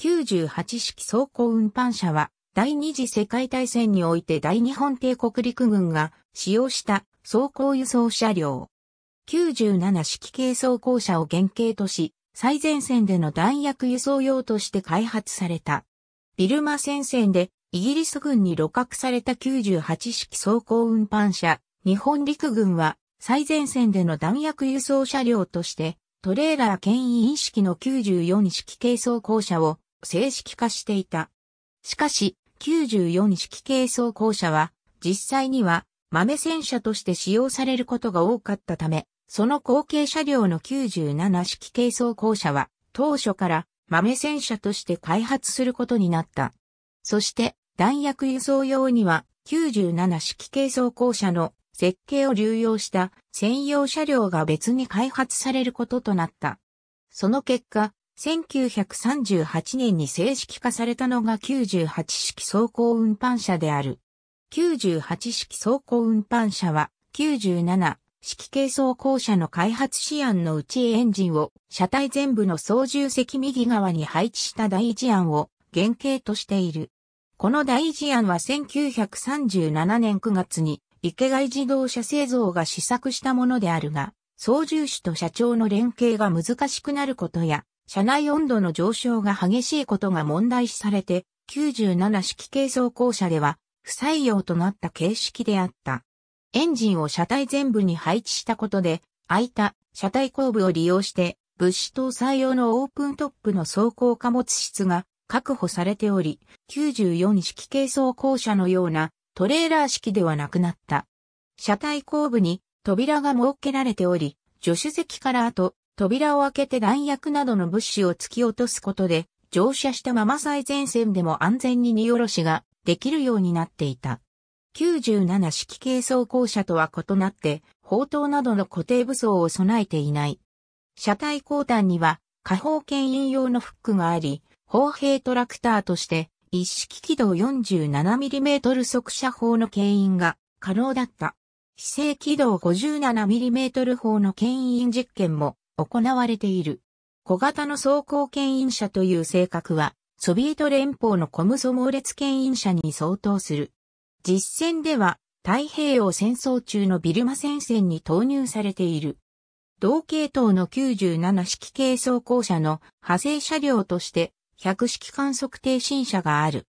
98式装甲運搬車は、第二次世界大戦において大日本帝国陸軍が使用した装甲輸送車両。97式系装甲車を原型とし、最前線での弾薬輸送用として開発された。ビルマ戦線でイギリス軍に露獲された98式装甲運搬車、日本陸軍は最前線での弾薬輸送車両として、トレーラー牽引式の94式軽装甲車を正式化していた。しかし、94式軽装甲車は、実際には豆戦車として使用されることが多かったため、その後継車両の97式軽装甲車は、当初から豆戦車として開発することになった。そして、弾薬輸送用には、97式軽装甲車の設計を流用した専用車両が別に開発されることとなった。その結果、1938年に正式化されたのが98式走行運搬車である。98式走行運搬車は97式系走行車の開発試案のうちエンジンを車体全部の操縦席右側に配置した第一案を原型としている。この第一案は1937年9月に池外自動車製造が試作したものであるが、操縦士と社長の連携が難しくなることや、車内温度の上昇が激しいことが問題視されて、97式軽装甲車では不採用となった形式であった。エンジンを車体全部に配置したことで、空いた車体後部を利用して、物資搭載用のオープントップの走行貨物室が確保されており、94式軽装甲車のようなトレーラー式ではなくなった。車体後部に扉が設けられており、助手席から後、扉を開けて弾薬などの物資を突き落とすことで、乗車したまま最前線でも安全に荷下ろしができるようになっていた。97式軽装甲車とは異なって、砲塔などの固定武装を備えていない。車体後端には、下方牽引用のフックがあり、砲兵トラクターとして、一式軌道 47mm 速射砲の牽引が可能だった。非正軌道 57mm 砲の牽引実験も行われている。小型の装甲牽引車という性格は、ソビエト連邦のコムソ猛烈牽引車に相当する。実戦では、太平洋戦争中のビルマ戦線に投入されている。同系統の97式系装甲車の派生車両として100式観測艇新車がある。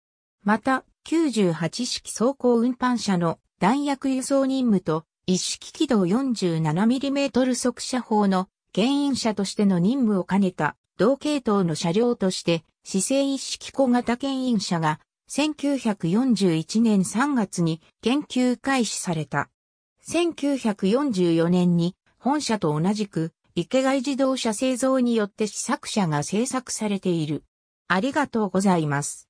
また、98式装甲運搬車の弾薬輸送任務と、一式軌道 47mm 速射砲の牽引車としての任務を兼ねた同系統の車両として姿勢一式小型牽引車が1941年3月に研究開始された。1944年に本社と同じく池外自動車製造によって試作車が製作されている。ありがとうございます。